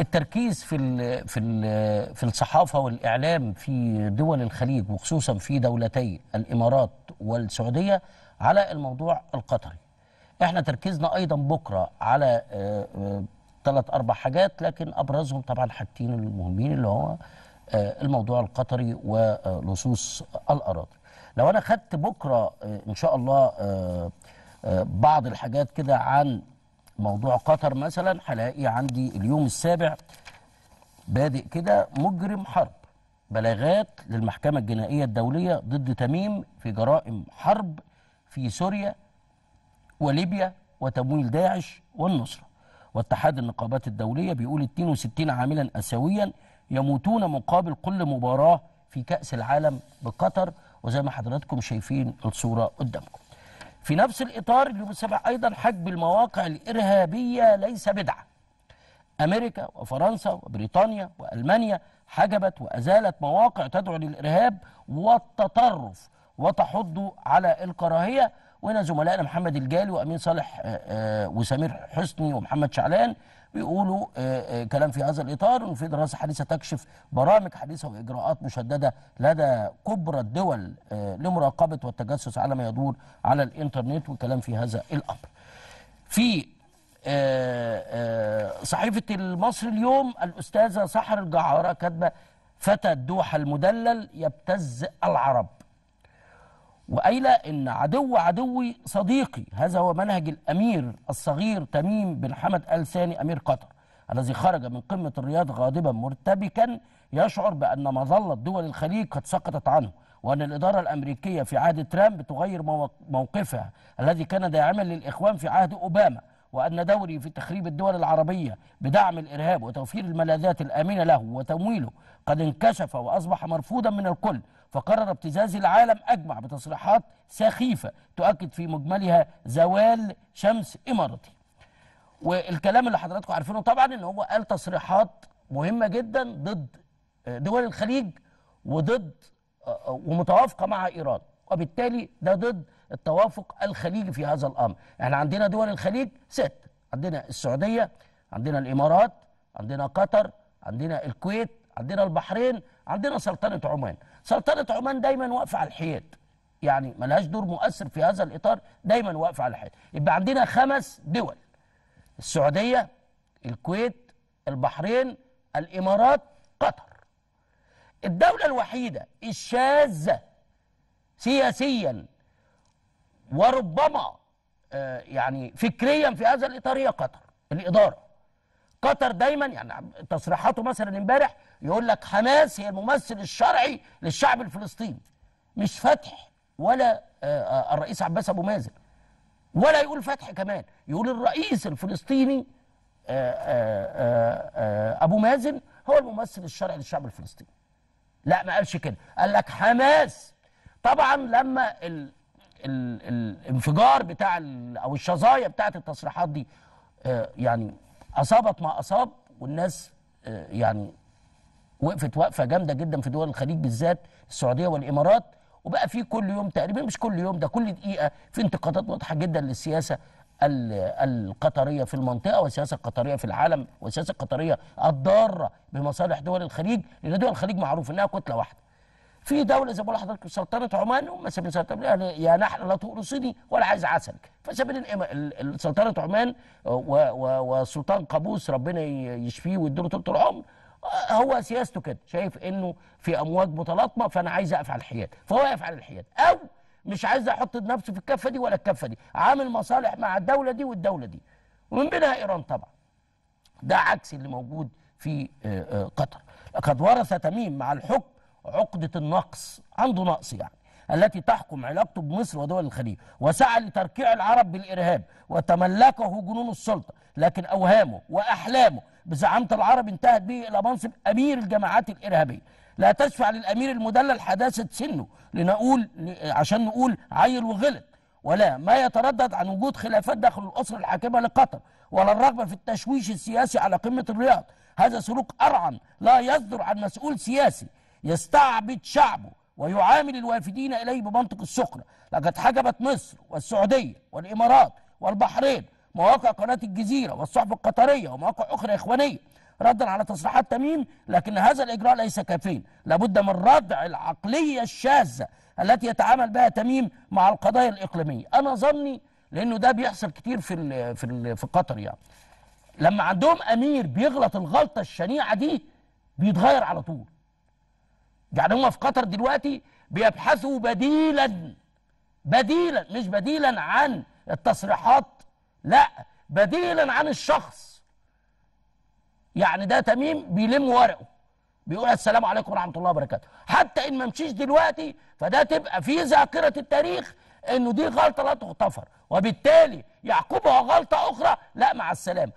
التركيز في الـ في الـ في الصحافه والاعلام في دول الخليج وخصوصا في دولتي الامارات والسعوديه على الموضوع القطري. احنا تركيزنا ايضا بكره على ثلاث آه، آه، اربع حاجات لكن ابرزهم طبعا حاجتين المهمين اللي هو آه، الموضوع القطري ولصوص الاراضي. لو انا خدت بكره ان شاء الله بعض الحاجات كده عن موضوع قطر مثلا هلاقي عندي اليوم السابع بادئ كده مجرم حرب بلاغات للمحكمة الجنائية الدولية ضد تميم في جرائم حرب في سوريا وليبيا وتمويل داعش والنصرة واتحاد النقابات الدولية بيقول 62 عاملا أسيويا يموتون مقابل كل مباراة في كأس العالم بقطر وزي ما حضراتكم شايفين الصورة قدامكم في نفس الإطار اليوم السابع أيضا حجب المواقع الإرهابية ليس بدعة أمريكا وفرنسا وبريطانيا وألمانيا حجبت وأزالت مواقع تدعو للإرهاب والتطرف وتحض على الكراهية وهنا زملائنا محمد الجالي وامين صالح آه، آه، وسمير حسني ومحمد شعلان بيقولوا آه، كلام في هذا الاطار ان في دراسه حديثه تكشف برامج حديثه واجراءات مشدده لدى كبرى الدول لمراقبه والتجسس على ما يدور على الانترنت وكلام في هذا الامر. في صحيفه المصري اليوم الاستاذه سحر الجعاره كاتبه فتى الدوحه المدلل يبتز العرب وأيلة إن عدو عدوي صديقي هذا هو منهج الأمير الصغير تميم بن حمد آل ثاني أمير قطر الذي خرج من قمة الرياض غاضبا مرتبكا يشعر بأن مظلة دول الخليج قد سقطت عنه وأن الإدارة الأمريكية في عهد ترامب تغير موقفها الذي كان داعما للإخوان في عهد أوباما وأن دوري في تخريب الدول العربية بدعم الإرهاب وتوفير الملاذات الآمنة له وتمويله قد انكشف وأصبح مرفوضا من الكل فقرر ابتزاز العالم أجمع بتصريحات سخيفة تؤكد في مجملها زوال شمس إمارتي والكلام اللي حضراتكم عارفينه طبعا ان هو قال تصريحات مهمه جدا ضد آه، دول الخليج وضد آه، آه، ومتوافقه مع ايران وبالتالي ده ضد التوافق الخليجي في هذا الامر احنا عندنا دول الخليج ست عندنا السعوديه عندنا الامارات عندنا قطر عندنا الكويت عندنا البحرين عندنا سلطنه عمان سلطنه عمان دايما واقفه على الحياد يعني ملهاش دور مؤثر في هذا الاطار دايما واقفه على الحياد يبقى عندنا خمس دول السعوديه الكويت البحرين الامارات قطر الدوله الوحيده الشاذه سياسيا وربما آه، يعني فكريا في هذا الاطار هي قطر الاداره قطر دايما يعني تصريحاته مثلا امبارح يقول لك حماس هي الممثل الشرعي للشعب الفلسطيني مش فتح ولا آه، الرئيس عباس ابو مازن ولا يقول فتح كمان يقول الرئيس الفلسطيني آه، ابو مازن هو الممثل الشرعي للشعب الفلسطيني لا ما قالش كده قال لك حماس طبعا لما الانفجار بتاع او الشظايا بتاعت التصريحات دي آه، يعني اصابت ما اصاب والناس آه، يعني وقفت وقفه جامده جدا في دول الخليج بالذات السعوديه والامارات وبقى في كل يوم تقريبا مش كل يوم ده كل دقيقه في انتقادات واضحه جدا للسياسه القطريه في المنطقه والسياسه القطريه في العالم والسياسه القطريه الضاره بمصالح دول الخليج لان دول الخليج معروف انها كتله واحده في دوله زي ما بقول لحضرتك سلطنه عمان هم سابين سلطنه يعني يا نحن لا تقرصني ولا عايز عسل فسابين سلطنه عمان آه، وسلطان قابوس ربنا يشفيه ويديله طول العمر آه، هو سياسته كده شايف انه في امواج متلاطمه فانا عايز اقف على الحياد فهو واقف على الحياد او مش عايز احط نفسه في الكفه دي ولا الكفه دي عامل مصالح مع الدوله دي والدوله دي ومن بينها ايران طبعا ده عكس اللي موجود في آه، قطر لقد ورث تميم مع الحكم عقدة النقص عنده نقص يعني التي تحكم علاقته بمصر ودول الخليج وسعى لتركيع العرب بالإرهاب وتملكه جنون السلطة لكن أوهامه وأحلامه بزعامة العرب انتهت به إلى منصب أمير الجماعات الإرهابية لا تشفع للأمير المدلل حداثة سنه لنقول عشان نقول عيل وغلط ولا ما يتردد عن وجود خلافات داخل الأسرة الحاكمة لقطر ولا الرغبة في التشويش السياسي على قمة الرياض هذا سلوك أرعن لا يصدر عن مسؤول سياسي يستعبد شعبه ويعامل الوافدين إليه بمنطق السخره لقد حجبت مصر والسعودية والإمارات والبحرين مواقع قناة الجزيرة والصحف القطرية ومواقع أخرى إخوانية ردا على تصريحات تميم لكن هذا الإجراء ليس كافيا لابد من ردع العقلية الشاذة التي يتعامل بها تميم مع القضايا الإقليمية أنا ظني لأنه ده بيحصل كتير في في في قطر يعني لما عندهم أمير بيغلط الغلطة الشنيعة دي بيتغير على طول يعني هم في قطر دلوقتي بيبحثوا بديلا بديلا مش بديلا عن التصريحات لا بديلا عن الشخص يعني ده تميم بيلم ورقه بيقول السلام عليكم ورحمه الله وبركاته حتى ان ما مشيش دلوقتي فده تبقى في ذاكره التاريخ انه دي غلطه لا تغتفر وبالتالي يعقبها غلطه اخرى لا مع السلامه